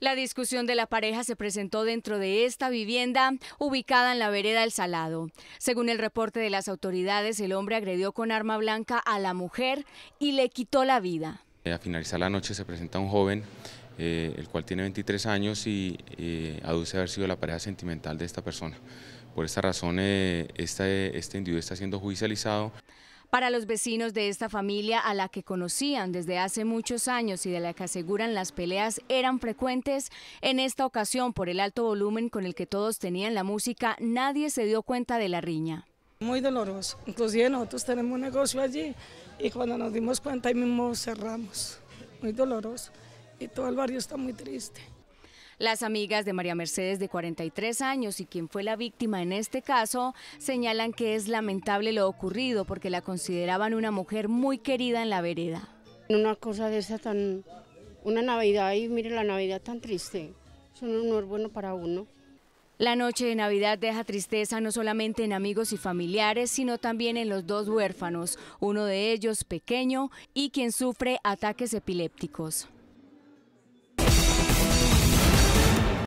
La discusión de la pareja se presentó dentro de esta vivienda ubicada en la vereda El Salado. Según el reporte de las autoridades, el hombre agredió con arma blanca a la mujer y le quitó la vida. Eh, a finalizar la noche se presenta un joven, eh, el cual tiene 23 años y eh, aduce haber sido la pareja sentimental de esta persona. Por esta razón, este individuo está siendo judicializado para los vecinos de esta familia a la que conocían desde hace muchos años y de la que aseguran las peleas eran frecuentes, en esta ocasión por el alto volumen con el que todos tenían la música, nadie se dio cuenta de la riña. Muy doloroso, inclusive nosotros tenemos un negocio allí y cuando nos dimos cuenta ahí mismo cerramos, muy doloroso y todo el barrio está muy triste. Las amigas de María Mercedes de 43 años y quien fue la víctima en este caso señalan que es lamentable lo ocurrido porque la consideraban una mujer muy querida en la vereda. Una cosa de esa tan... una Navidad y mire la Navidad tan triste, es un honor bueno para uno. La noche de Navidad deja tristeza no solamente en amigos y familiares, sino también en los dos huérfanos, uno de ellos pequeño y quien sufre ataques epilépticos.